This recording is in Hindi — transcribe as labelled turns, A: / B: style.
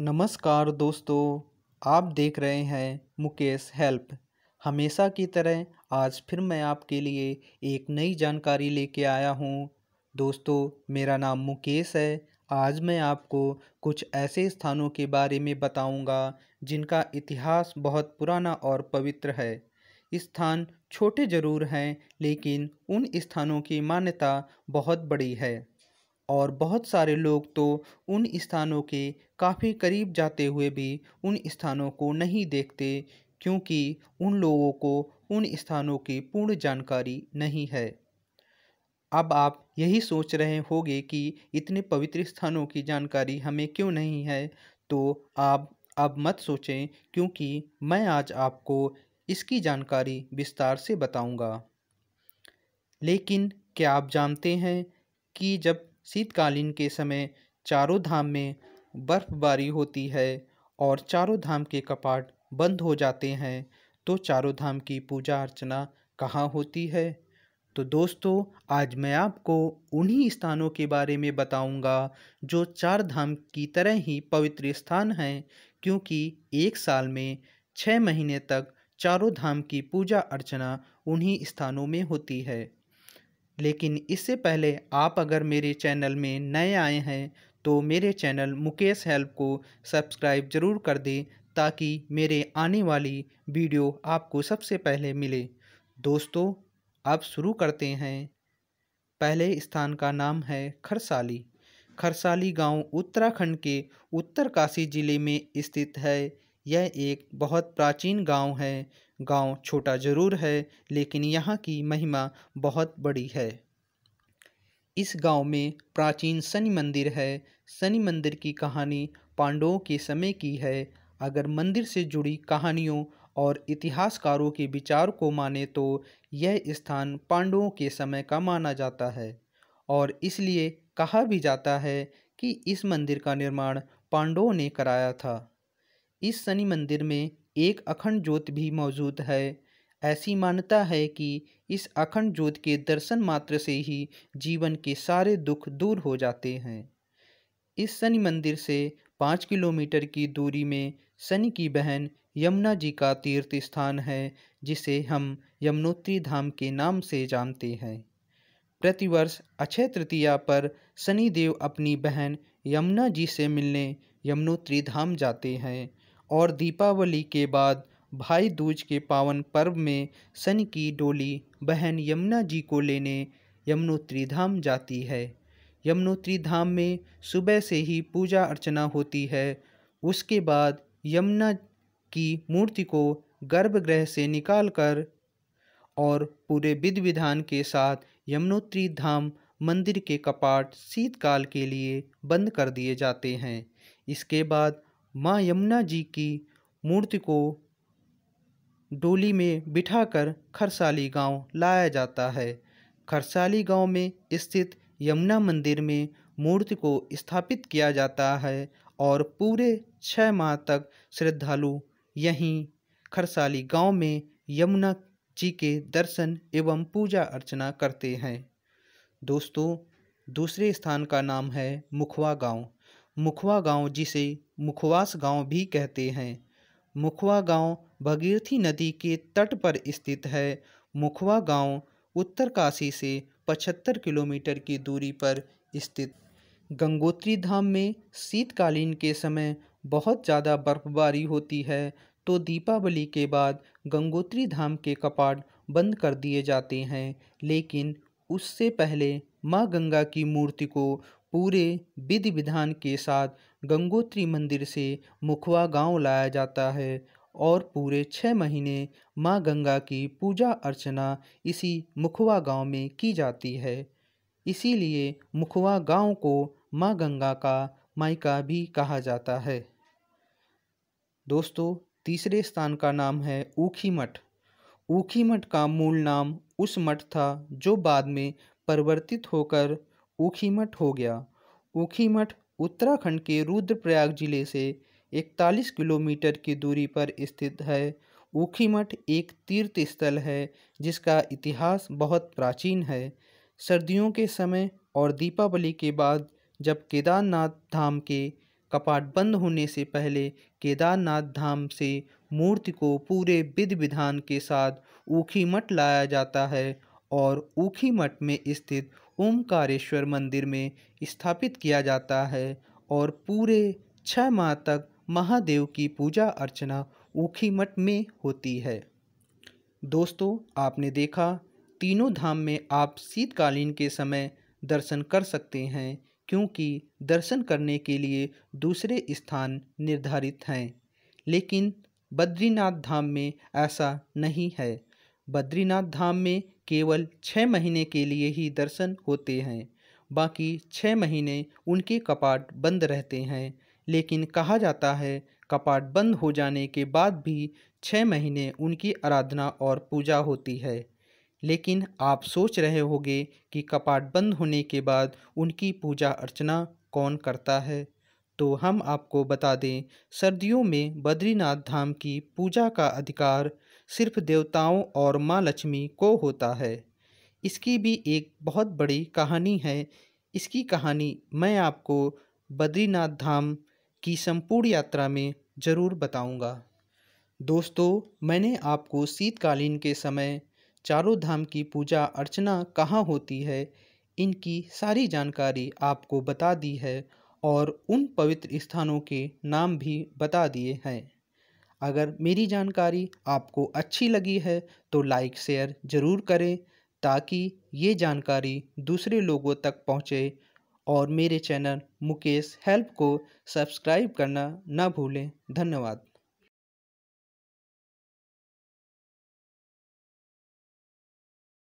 A: नमस्कार दोस्तों आप देख रहे हैं मुकेश हेल्प हमेशा की तरह आज फिर मैं आपके लिए एक नई जानकारी लेके आया हूँ दोस्तों मेरा नाम मुकेश है आज मैं आपको कुछ ऐसे स्थानों के बारे में बताऊंगा जिनका इतिहास बहुत पुराना और पवित्र है स्थान छोटे ज़रूर हैं लेकिन उन स्थानों की मान्यता बहुत बड़ी है और बहुत सारे लोग तो उन स्थानों के काफ़ी करीब जाते हुए भी उन स्थानों को नहीं देखते क्योंकि उन लोगों को उन स्थानों की पूर्ण जानकारी नहीं है अब आप यही सोच रहे होंगे कि इतने पवित्र स्थानों की जानकारी हमें क्यों नहीं है तो आप अब मत सोचें क्योंकि मैं आज आपको इसकी जानकारी विस्तार से बताऊंगा। लेकिन क्या आप जानते हैं कि जब शीतकालीन के समय चारों धाम में बर्फ़बारी होती है और चारों धाम के कपाट बंद हो जाते हैं तो चारों धाम की पूजा अर्चना कहाँ होती है तो दोस्तों आज मैं आपको उन्हीं स्थानों के बारे में बताऊंगा जो चार धाम की तरह ही पवित्र स्थान हैं क्योंकि एक साल में छः महीने तक चारों धाम की पूजा अर्चना उन्हीं स्थानों में होती है लेकिन इससे पहले आप अगर मेरे चैनल में नए आए हैं तो मेरे चैनल मुकेश हेल्प को सब्सक्राइब ज़रूर कर दें ताकि मेरे आने वाली वीडियो आपको सबसे पहले मिले दोस्तों अब शुरू करते हैं पहले स्थान का नाम है खरसाली खरसाली गांव उत्तराखंड के उत्तरकाशी ज़िले में स्थित है यह एक बहुत प्राचीन गांव है गांव छोटा ज़रूर है लेकिन यहाँ की महिमा बहुत बड़ी है इस गांव में प्राचीन शनि मंदिर है शनि मंदिर की कहानी पांडवों के समय की है अगर मंदिर से जुड़ी कहानियों और इतिहासकारों के विचार को माने तो यह स्थान पांडवों के समय का माना जाता है और इसलिए कहा भी जाता है कि इस मंदिर का निर्माण पांडवों ने कराया था इस शनि मंदिर में एक अखंड ज्योत भी मौजूद है ऐसी मान्यता है कि इस अखंड ज्योत के दर्शन मात्र से ही जीवन के सारे दुख दूर हो जाते हैं इस शनि मंदिर से पाँच किलोमीटर की दूरी में शनि की बहन यमुना जी का तीर्थ स्थान है जिसे हम यमुनोत्री धाम के नाम से जानते हैं प्रतिवर्ष अक्षय तृतीया पर शनिदेव अपनी बहन यमुना जी से मिलने यमुनोत्री धाम जाते हैं और दीपावली के बाद भाई दूज के पावन पर्व में सन की डोली बहन यमुना जी को लेने यमुनोत्री धाम जाती है यमुनोत्री धाम में सुबह से ही पूजा अर्चना होती है उसके बाद यमुना की मूर्ति को गर्भगृह से निकालकर और पूरे विधि विधान के साथ यमुनोत्री धाम मंदिर के कपाट शीतकाल के लिए बंद कर दिए जाते हैं इसके बाद माँ यमुना जी की मूर्ति को डोली में बिठाकर खरसाली गांव लाया जाता है खरसाली गांव में स्थित यमुना मंदिर में मूर्ति को स्थापित किया जाता है और पूरे छः माह तक श्रद्धालु यहीं खरसाली गांव में यमुना जी के दर्शन एवं पूजा अर्चना करते हैं दोस्तों दूसरे स्थान का नाम है मुखवा गांव मुखवा गांव जिसे मुखवास गांव भी कहते हैं मुखवा गांव भगीरथी नदी के तट पर स्थित है मुखवा गांव उत्तर काशी से 75 किलोमीटर की दूरी पर स्थित गंगोत्री धाम में शीतकालीन के समय बहुत ज़्यादा बर्फबारी होती है तो दीपावली के बाद गंगोत्री धाम के कपाट बंद कर दिए जाते हैं लेकिन उससे पहले माँ गंगा की मूर्ति को पूरे विधि विधान के साथ गंगोत्री मंदिर से मुखवा गांव लाया जाता है और पूरे छः महीने माँ गंगा की पूजा अर्चना इसी मुखवा गांव में की जाती है इसीलिए मुखवा गांव को माँ गंगा का मायका भी कहा जाता है दोस्तों तीसरे स्थान का नाम है ऊखी मठ ऊखी मठ का मूल नाम उस मठ था जो बाद में परिवर्तित होकर ऊखी मठ हो गया ऊखी मठ उत्तराखंड के रुद्रप्रयाग जिले से 41 किलोमीटर की दूरी पर स्थित है ऊखी मठ एक तीर्थ स्थल है जिसका इतिहास बहुत प्राचीन है सर्दियों के समय और दीपावली के बाद जब केदारनाथ धाम के कपाट बंद होने से पहले केदारनाथ धाम से मूर्ति को पूरे विधि विधान के साथ ऊखी मठ लाया जाता है और ऊखी मठ में स्थित ओमकारेश्वर मंदिर में स्थापित किया जाता है और पूरे छः माह तक महादेव की पूजा अर्चना ऊखी मठ में होती है दोस्तों आपने देखा तीनों धाम में आप शीतकालीन के समय दर्शन कर सकते हैं क्योंकि दर्शन करने के लिए दूसरे स्थान निर्धारित हैं लेकिन बद्रीनाथ धाम में ऐसा नहीं है बद्रीनाथ धाम में केवल छः महीने के लिए ही दर्शन होते हैं बाकी छः महीने उनके कपाट बंद रहते हैं लेकिन कहा जाता है कपाट बंद हो जाने के बाद भी छः महीने उनकी आराधना और पूजा होती है लेकिन आप सोच रहे होंगे कि कपाट बंद होने के बाद उनकी पूजा अर्चना कौन करता है तो हम आपको बता दें सर्दियों में बद्रीनाथ धाम की पूजा का अधिकार सिर्फ देवताओं और माँ लक्ष्मी को होता है इसकी भी एक बहुत बड़ी कहानी है इसकी कहानी मैं आपको बद्रीनाथ धाम की संपूर्ण यात्रा में ज़रूर बताऊंगा। दोस्तों मैंने आपको शीतकालीन के समय चारों धाम की पूजा अर्चना कहाँ होती है इनकी सारी जानकारी आपको बता दी है और उन पवित्र स्थानों के नाम भी बता दिए हैं अगर मेरी जानकारी आपको अच्छी लगी है तो लाइक शेयर ज़रूर करें ताकि ये जानकारी दूसरे लोगों तक पहुँचे और मेरे चैनल मुकेश हेल्प को सब्सक्राइब करना ना भूलें धन्यवाद